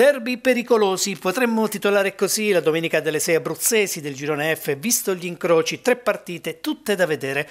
Derby pericolosi, potremmo titolare così la domenica delle 6 abruzzesi del girone F, visto gli incroci, tre partite, tutte da vedere.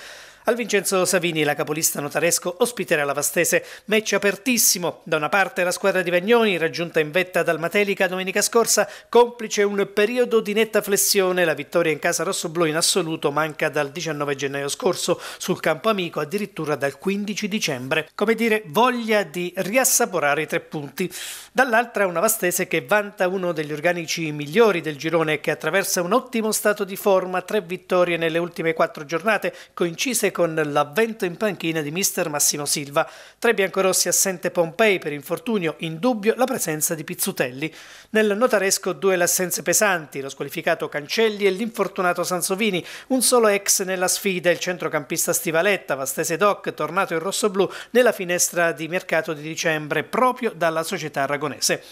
Al Vincenzo Savini la capolista notaresco ospiterà la Vastese, match apertissimo. Da una parte la squadra di Vagnoni, raggiunta in vetta dal Matelica domenica scorsa, complice un periodo di netta flessione, la vittoria in casa rossoblù in assoluto manca dal 19 gennaio scorso, sul campo amico addirittura dal 15 dicembre. Come dire, voglia di riassaporare i tre punti. Dall'altra una Vastese che vanta uno degli organici migliori del girone e che attraversa un ottimo stato di forma, tre vittorie nelle ultime quattro giornate, coincise con con l'avvento in panchina di mister Massimo Silva. Tra i biancorossi assente Pompei per infortunio, in dubbio la presenza di Pizzutelli. Nel notaresco due le assenze pesanti, lo squalificato Cancelli e l'infortunato Sansovini, un solo ex nella sfida, il centrocampista Stivaletta, Vastese Doc, tornato in rossoblù nella finestra di mercato di dicembre proprio dalla società aragonese.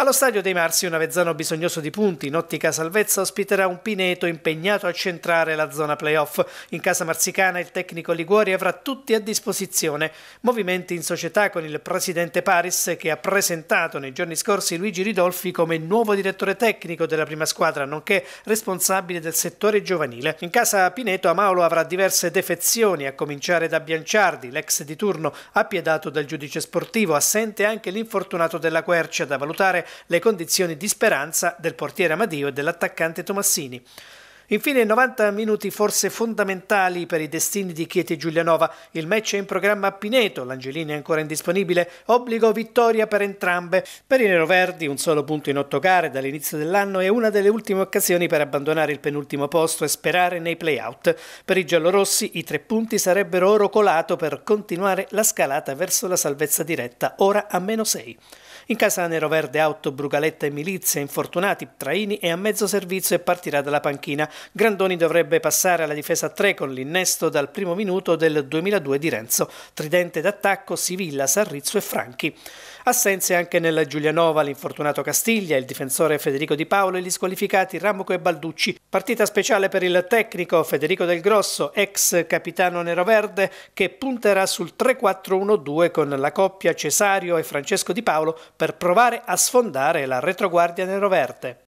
Allo stadio dei Marsi un Avezzano bisognoso di punti, in ottica salvezza ospiterà un Pineto impegnato a centrare la zona playoff. In casa marsicana il tecnico Liguori avrà tutti a disposizione. Movimenti in società con il presidente Paris che ha presentato nei giorni scorsi Luigi Ridolfi come nuovo direttore tecnico della prima squadra, nonché responsabile del settore giovanile. In casa Pineto Amaolo avrà diverse defezioni, a cominciare da Bianciardi, l'ex di turno, appiedato dal giudice sportivo, assente anche l'infortunato della Quercia da valutare le condizioni di speranza del portiere Amadio e dell'attaccante Tomassini. Infine 90 minuti forse fondamentali per i destini di Chieti e Giulianova. Il match è in programma a Pineto, l'Angelini è ancora indisponibile, obbligo vittoria per entrambe. Per i neroverdi un solo punto in otto gare dall'inizio dell'anno è una delle ultime occasioni per abbandonare il penultimo posto e sperare nei playout. Per i giallorossi i tre punti sarebbero oro colato per continuare la scalata verso la salvezza diretta, ora a meno 6. In casa Nero Verde auto, Brugaletta e Milizia, infortunati, Traini è a mezzo servizio e partirà dalla panchina. Grandoni dovrebbe passare alla difesa 3 con l'innesto dal primo minuto del 2002 di Renzo. Tridente d'attacco Sivilla, Sarrizzo e Franchi. Assenze anche nella Giulianova l'infortunato Castiglia, il difensore Federico Di Paolo e gli squalificati Ramoco e Balducci. Partita speciale per il tecnico Federico Del Grosso, ex capitano neroverde, che punterà sul 3-4-1-2 con la coppia Cesario e Francesco Di Paolo per provare a sfondare la retroguardia neroverde.